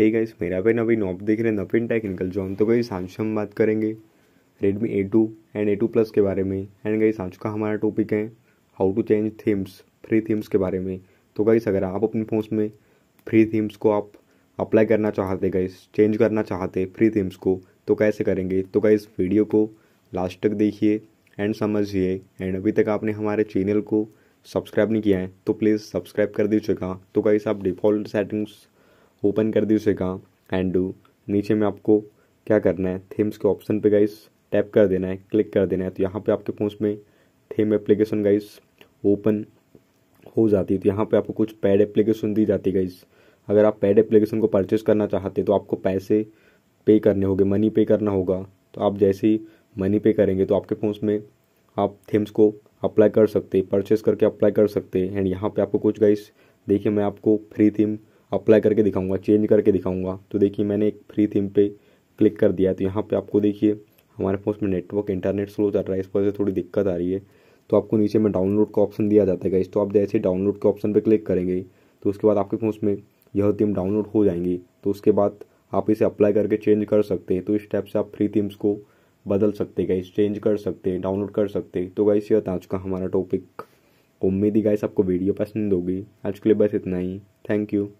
हे hey guys मेरा पे नवीन आप देख रहे हैं नपिन टेक्निकल जॉन तो गई आज हम बात करेंगे Redmi A two and A two plus के बारे में एंड गई आज का हमारा टॉपिक है how to change themes free themes के बारे में तो गाइस अगर आप अपने फोन में फ्री थीम्स को आप अप्लाई करना चाहते गाइस चेंज करना चाहते फ्री थीम्स को तो कैसे करेंगे तो गाइस वीडियो को लास्ट तक देखिए एंड समझिए एंड अभी तक आपने हमारे चैनल को सब्सक्राइब नहीं किया है तो प्लीज़ सब्सक्राइब कर दीजिएगा तो गाइस आप डिफ़ॉल्ट सेटिंग्स ओपन कर दी उसे कहाँ एंड डू नीचे में आपको क्या करना है थीम्स के ऑप्शन पे गाइस टैप कर देना है क्लिक कर देना है तो यहाँ पे आपके फोन में थीम एप्लीकेशन गाइस ओपन हो जाती है तो यहाँ पे आपको कुछ पैड एप्लीकेशन दी जाती है गाइस अगर आप पैड एप्लीकेशन को परचेज़ करना चाहते तो आपको पैसे पे करने होंगे मनी पे करना होगा तो आप जैसे ही मनी पे करेंगे तो आपके फोन में आप थीम्स को अप्लाई कर सकते परचेज़ करके अप्लाई कर सकते एंड यहाँ पर आपको कुछ गाइस देखिए मैं आपको फ्री थीम अप्लाई करके दिखाऊंगा चेंज करके दिखाऊंगा तो देखिए मैंने एक फ्री थीम पे क्लिक कर दिया तो यहाँ पे आपको देखिए हमारे फोन में नेटवर्क इंटरनेट स्लो चल रहा है इस वजह से थोड़ी दिक्कत आ रही है तो आपको नीचे में डाउनलोड का ऑप्शन दिया जाता है तो आप जैसे डाउनलोड के ऑप्शन पर क्लिक करेंगे तो उसके बाद आपके फोन में यह थीम डाउनलोड हो जाएंगी तो उसके बाद आप इसे अप्लाई करके चेंज कर सकते हैं तो इस टाइप से आप फ्री थीम्स को बदल सकते गाइस चेंज कर सकते हैं डाउनलोड कर सकते हैं तो गाइस यह था आज का हमारा टॉपिक उम्मीद ही गाइस आपको वीडियो पसंद होगी आज के लिए बस इतना ही थैंक यू